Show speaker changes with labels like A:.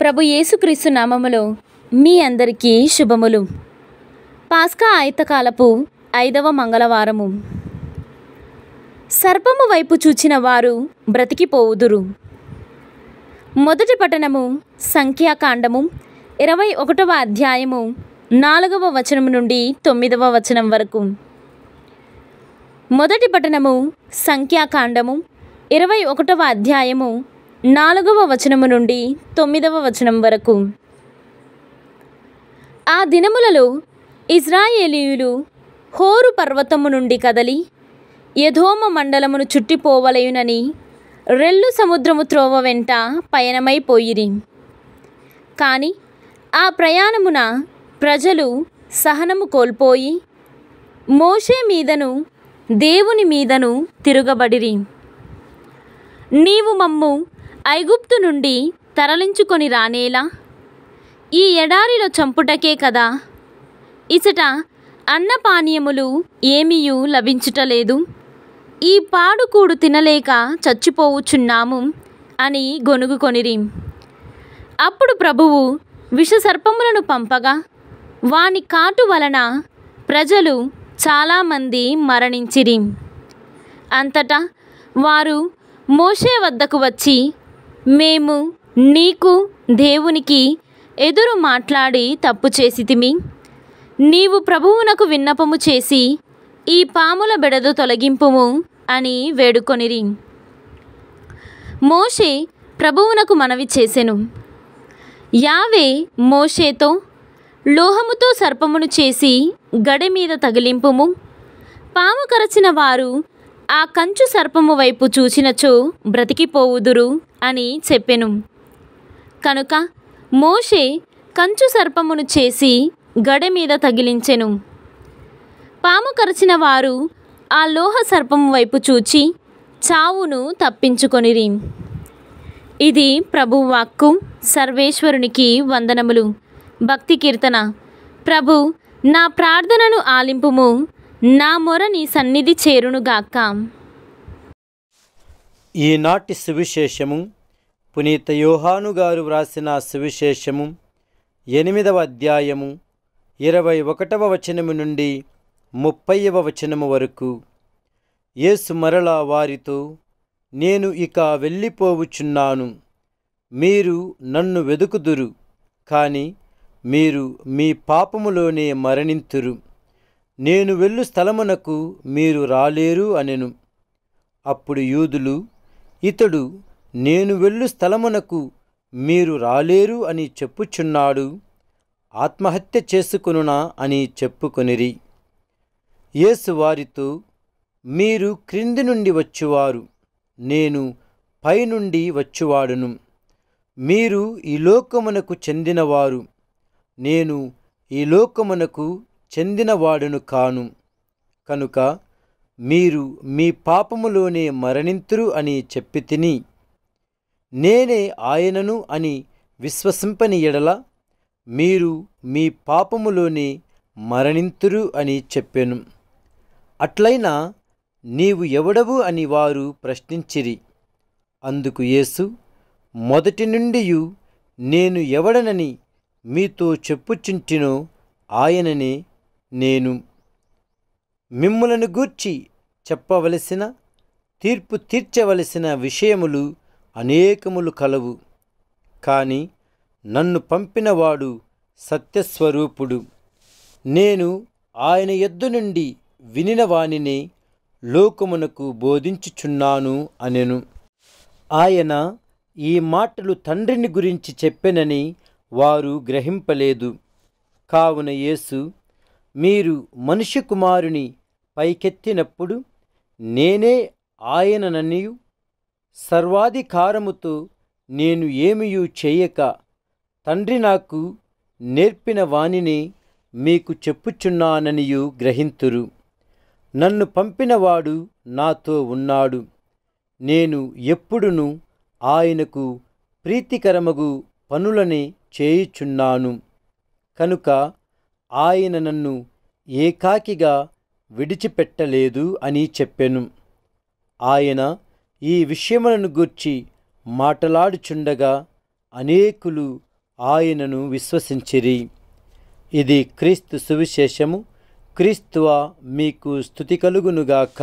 A: ప్రభు యేసుక్రీస్తు నామములో మీ అందరికీ శుభములు పాస్కా ఆయతకాలపు ఐదవ మంగళవారము సర్పము వైపు చూచిన వారు బ్రతికిపోవుదురు మొదటి పట్టణము సంఖ్యాకాండము ఇరవై ఒకటవ అధ్యాయము నాలుగవ వచనము నుండి తొమ్మిదవ వచనం వరకు మొదటి పట్టణము సంఖ్యాకాండము ఇరవై ఒకటవ అధ్యాయము నాలుగవ వచనము నుండి తొమ్మిదవ వచనం వరకు ఆ దినములలో ఇజ్రాయేలీయులు హోరు పర్వతము నుండి కదలి యధోమ మండలమును చుట్టిపోవలయునని రెల్లు సముద్రము త్రోవ వెంట పయనమైపోయిరి కానీ ఆ ప్రయాణమున ప్రజలు సహనము కోల్పోయి మోషే మీదను దేవుని మీదను తిరగబడిరి నీవు మమ్ము ఐగుప్తు నుండి తరలించుకొని రానేలా ఈ ఎడారిలో చంపుటకే కదా ఇసట అన్నపానీయములు ఏమీయూ లభించుటలేదు ఈ పాడుకూడు తినలేక చచ్చిపోవుచున్నాము అని గొనుగుకొనిరి అప్పుడు ప్రభువు విషసర్పములను పంపగా వాని కాటు వలన ప్రజలు చాలామంది మరణించిరి అంతటా వారు మోషే వద్దకు వచ్చి మేము నీకు దేవునికి ఎదురు మాట్లాడి తప్పు చేసితిమి నీవు ప్రభువునకు విన్నపము చేసి ఈ పాముల బెడదు తొలగింపుము అని వేడుకొనిరి మోషే ప్రభువునకు మనవి చేసెను యావే మోషేతో లోహముతో సర్పమును చేసి గడె మీద తగిలింపుము పాము కరచిన వారు ఆ కంచు సర్పము వైపు చూచినచో బ్రతికిపోవుదురు అని చెప్పెను కనుక మోషే కంచు సర్పమును చేసి గడె మీద తగిలించెను పాము కరిచిన వారు ఆ లోహ సర్పము వైపు చూచి చావును తప్పించుకొనిరి ఇది ప్రభు వాక్కు సర్వేశ్వరునికి వందనములు భక్తి కీర్తన ప్రభు నా ప్రార్థనను ఆలింపుము నా మొర నీ సన్నిధి చేరునుగాక
B: ఈనాటి సువిశేషము పునీత యోహాను గారు వ్రాసిన సువిశేషము ఎనిమిదవ అధ్యాయము ఇరవై ఒకటవ వచనము నుండి ముప్పైవ వచనము వరకు యేసు మరలా వారితో నేను ఇక వెళ్ళిపోవుచున్నాను మీరు నన్ను వెదుకుదురు కానీ మీరు మీ పాపములోనే మరణింతురు నేను వెళ్ళు స్థలమునకు మీరు రాలేరు అనెను అప్పుడు యూదులు ఇతడు నేను వెళ్ళు స్థలమునకు మీరు రాలేరు అని చెప్పుచున్నాడు ఆత్మహత్య చేసుకునునా అని చెప్పుకొనిరి యేసు వారితో మీరు క్రింది నుండి వచ్చువారు నేను పైనుండి వచ్చువాడును మీరు ఈ లోకమునకు చెందినవారు నేను ఈ లోకమునకు చెందినవాడును కాను కనుక మీరు మీ పాపములోనే మరణింతురు అని చెప్పి తిని నేనే ఆయనను అని విశ్వసింపని ఎడల మీరు మీ పాపములోనే మరణింతురు అని చెప్పెను అట్లయినా నీవు ఎవడవు అని వారు ప్రశ్నించిరి అందుకు యేసు మొదటి నుండియు నేను ఎవడనని మీతో చెప్పుచుంటినో ఆయననే నేను మిమ్ములను గూర్చి చెప్పవలసిన తీర్పు తీర్చవలసిన విషయములు అనేకములు కలవు కానీ నన్ను పంపినవాడు సత్యస్వరూపుడు నేను ఆయన ఎద్దు నుండి వినిన లోకమునకు బోధించుచున్నాను అనెను ఆయన ఈ మాటలు తండ్రిని గురించి చెప్పెనని వారు గ్రహింపలేదు కావున యేసు మీరు మనుష్య కుమారుని పైకెత్తినప్పుడు నేనే ఆయనననియు సర్వాధికారముతో నేను ఏమియూ చేయక తండ్రి నాకు నేర్పిన వాణిని మీకు చెప్పుచున్నాననియు గ్రహింతురు నన్ను పంపినవాడు నాతో ఉన్నాడు నేను ఎప్పుడును ఆయనకు ప్రీతికరమగు పనులని చేయుచున్నాను కనుక ఆయన నన్ను ఏకాకిగా విడిచిపెట్టలేదు అని చెప్పెను ఆయన ఈ విషయములను గూర్చి మాట్లాడుచుండగా అనేకులు ఆయనను విశ్వసించిరి ఇది క్రీస్తు సువిశేషము క్రీస్తువా మీకు స్థుతి కలుగునుగాక